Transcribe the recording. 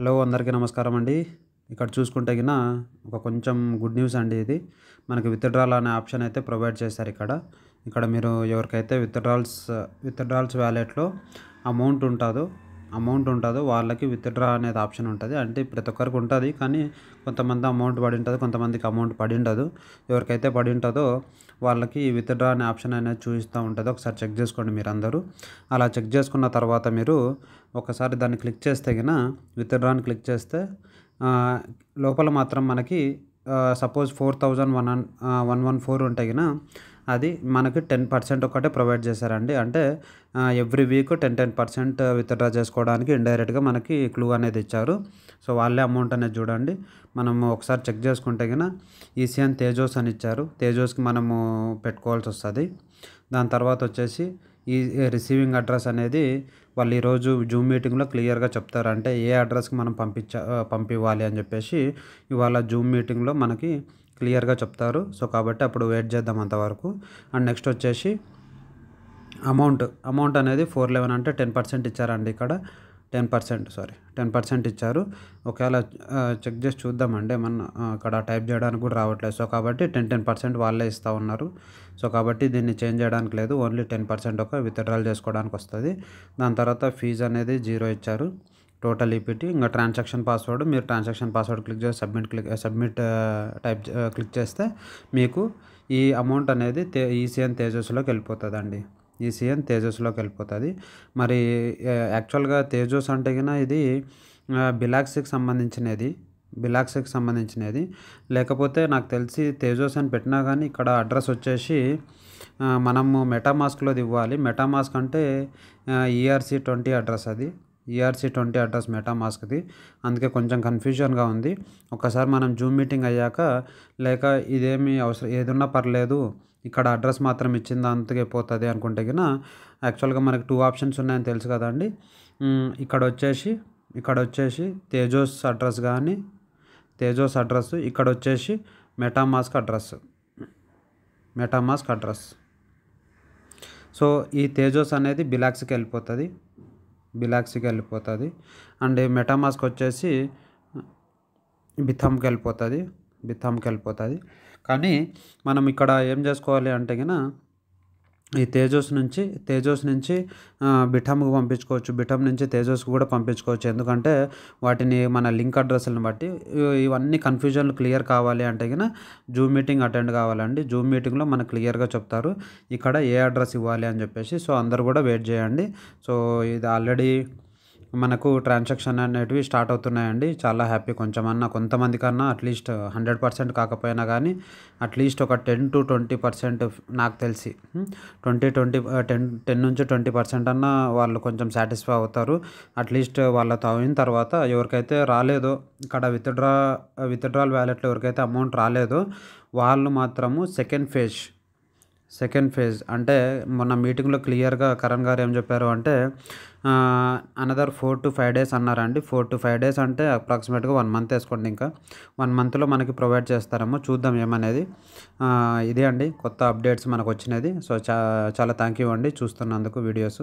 hello అందరికీ నమస్కారం అండి ఇక్కడ చూసుకుంటే గిన ఒక కొంచెం గుడ్ న్యూస్ అండి ఇది మనకి విత్డ్రాల్ అనే ఆప్షన్ అయితే ప్రొవైడ్ చేశారు ఇక్కడ ఇక్కడ మీరు ఎవరికైతే విత్డ్రాల్స్ విత్డ్రాల్స్ వ్యాలెట్లో అమౌంట్ ఉంటుందో అమౌంట్ ఉంటుందో వాళ్ళకి విత్డ్రా అనేది ఆప్షన్ ఉంటుంది అంటే ప్రతి ఒక్కరికి ఉంటుంది కానీ కొంతమంది అమౌంట్ పడి ఉంటుంది కొంతమందికి అమౌంట్ పడి ఉండదు ఎవరికైతే పడి ఉంటుందో వాళ్ళకి విత్డ్రా అనే ఆప్షన్ అనేది చూపిస్తూ ఉంటుంది ఒకసారి చెక్ చేసుకోండి మీరు అందరూ అలా చెక్ చేసుకున్న తర్వాత మీరు ఒకసారి దాన్ని క్లిక్ చేస్తే గిన విత్డ్రాని క్లిక్ చేస్తే లోపల మాత్రం మనకి suppose four thousand one one one four ఉంటే కదా అది మనకి టెన్ పర్సెంట్ ఒకటే ప్రొవైడ్ చేశారండి అంటే every week ten ten percent withdraw చేసుకోవడానికి ఇండైరెక్ట్గా మనకి క్లూ అనేది ఇచ్చారు సో వాళ్ళే అమౌంట్ అనేది చూడండి మనము ఒకసారి చెక్ చేసుకుంటే కన్నా ఈసీఎన్ తేజోస్ అని ఇచ్చారు తేజోస్కి మనము పెట్టుకోవాల్సి వస్తుంది దాని తర్వాత వచ్చేసి ఈ రిసీవింగ్ అడ్రస్ అనేది వాళ్ళు ఈరోజు జూమ్ మీటింగ్లో క్లియర్గా చెప్తారు అంటే ఏ అడ్రస్కి మనం పంపించ పంపివ్వాలి అని చెప్పేసి ఇవాళ జూమ్ మీటింగ్లో మనకి క్లియర్గా చెప్తారు సో కాబట్టి అప్పుడు వెయిట్ చేద్దాం అంతవరకు అండ్ నెక్స్ట్ వచ్చేసి అమౌంట్ అమౌంట్ అనేది ఫోర్ లెవెన్ అంటే టెన్ పర్సెంట్ ఇచ్చారండి ఇక్కడ ten percent sorry ten percent ఇచ్చారు ఒకవేళ చెక్ చేసి చూద్దామండి మన అక్కడ టైప్ చేయడానికి కూడా రావట్లేదు సో కాబట్టి టెన్ టెన్ పర్సెంట్ వాళ్ళే ఇస్తూ ఉన్నారు సో కాబట్టి దీన్ని చేంజ్ చేయడానికి లేదు ఓన్లీ టెన్ పర్సెంట్ ఒక విత్డ్రాల్ చేసుకోవడానికి వస్తుంది దాని తర్వాత ఫీజు అనేది జీరో ఇచ్చారు టోటల్ ఈపీటీ ఇంకా ట్రాన్సాక్షన్ పాస్వర్డ్ మీరు ట్రాన్సాక్షన్ పాస్వర్డ్ క్లిక్ చేసి submit click submit type click చేస్తే మీకు ఈ అమౌంట్ అనేది తే ఈసీఎన్ తేజస్లోకి వెళ్ళిపోతుందండి ఈసీఎన్ తేజస్లోకి వెళ్ళిపోతుంది మరి యాక్చువల్గా తేజస్ అంటే కన్నా ఇది బిలాక్స్కి సంబంధించినది బిలాక్స్కి సంబంధించినది లేకపోతే నాకు తెలిసి తేజోస్ అని పెట్టినా కానీ ఇక్కడ అడ్రస్ వచ్చేసి మనము మెటామాస్క్లోది ఇవ్వాలి మెటామాస్క్ అంటే ఈఆర్సీ ట్వంటీ e అడ్రస్ అది ఈఆర్సీ e ట్వంటీ అడ్రస్ మెటామాస్క్ది అందుకే కొంచెం కన్ఫ్యూజన్గా ఉంది ఒకసారి మనం జూమ్ మీటింగ్ అయ్యాక లేక ఇదేమి అవసరం ఏదున్నా పర్లేదు ఇక్కడ అడ్రస్ మాత్రం ఇచ్చింది అందుకే పోతుంది అనుకుంటే కిన యాక్చువల్గా మనకి టూ ఆప్షన్స్ ఉన్నాయని తెలుసు కదండి ఇక్కడ వచ్చేసి ఇక్కడ వచ్చేసి తేజోస్ అడ్రస్ కానీ తేజోస్ అడ్రస్ ఇక్కడ వచ్చేసి MetaMask address MetaMask address so ఈ తేజోస్ అనేది బిలాక్స్కి వెళ్ళిపోతుంది బిలాక్సీకి వెళ్ళిపోతుంది అండ్ మెటామాస్క్ వచ్చేసి బిథమ్కి వెళ్ళిపోతుంది బిథమ్కి వెళ్ళిపోతుంది కానీ మనం ఇక్కడ ఏం చేసుకోవాలి అంటే కన్నా ఈ తేజస్ నుంచి తేజస్ నుంచి బిఠమ్కి పంపించుకోవచ్చు బిఠమ్ నుంచి తేజస్కి కూడా పంపించుకోవచ్చు ఎందుకంటే వాటిని మన లింక్ అడ్రస్లను బట్టి ఇవన్నీ కన్ఫ్యూజన్లు క్లియర్ కావాలి అంటే కనుక జూమ్ మీటింగ్ అటెండ్ కావాలండి జూమ్ మీటింగ్లో మనకు క్లియర్గా చెప్తారు ఇక్కడ ఏ అడ్రస్ ఇవ్వాలి అని చెప్పేసి సో అందరు కూడా వెయిట్ చేయండి సో ఇది ఆల్రెడీ మనకు ట్రాన్సాక్షన్ అనేటివి స్టార్ట్ అవుతున్నాయండి చాలా హ్యాపీ కొంచెమన్నా కొంతమంది కన్నా అట్లీస్ట్ హండ్రెడ్ పర్సెంట్ కాకపోయినా కానీ అట్లీస్ట్ ఒక టెన్ టు ట్వంటీ పర్సెంట్ నాకు తెలిసి ట్వంటీ ట్వంటీ టెన్ టెన్ నుంచి ట్వంటీ పర్సెంట్ అన్నా వాళ్ళు కొంచెం సాటిస్ఫై అవుతారు అట్లీస్ట్ వాళ్ళతో అయిన తర్వాత ఎవరికైతే రాలేదో ఇక్కడ విత్డ్రా విత్డ్రాల్ వ్యాలెట్లో ఎవరికైతే అమౌంట్ రాలేదో వాళ్ళు మాత్రము సెకండ్ ఫేజ్ సెకండ్ ఫేజ్ అంటే మొన్న మీటింగ్లో క్లియర్గా కరణ్ గారు ఏం చెప్పారు అంటే another four to five days అన్నారండి ఫోర్ టు ఫైవ్ డేస్ అంటే అప్రాక్సిమేట్గా వన్ మంత్ వేసుకోండి ఇంకా వన్ మంత్లో మనకి ప్రొవైడ్ చేస్తారేమో చూద్దాం ఏమనేది ఇదే అండి కొత్త అప్డేట్స్ మనకు వచ్చినది సో చాలా థ్యాంక్ యూ అండి చూస్తున్నందుకు వీడియోస్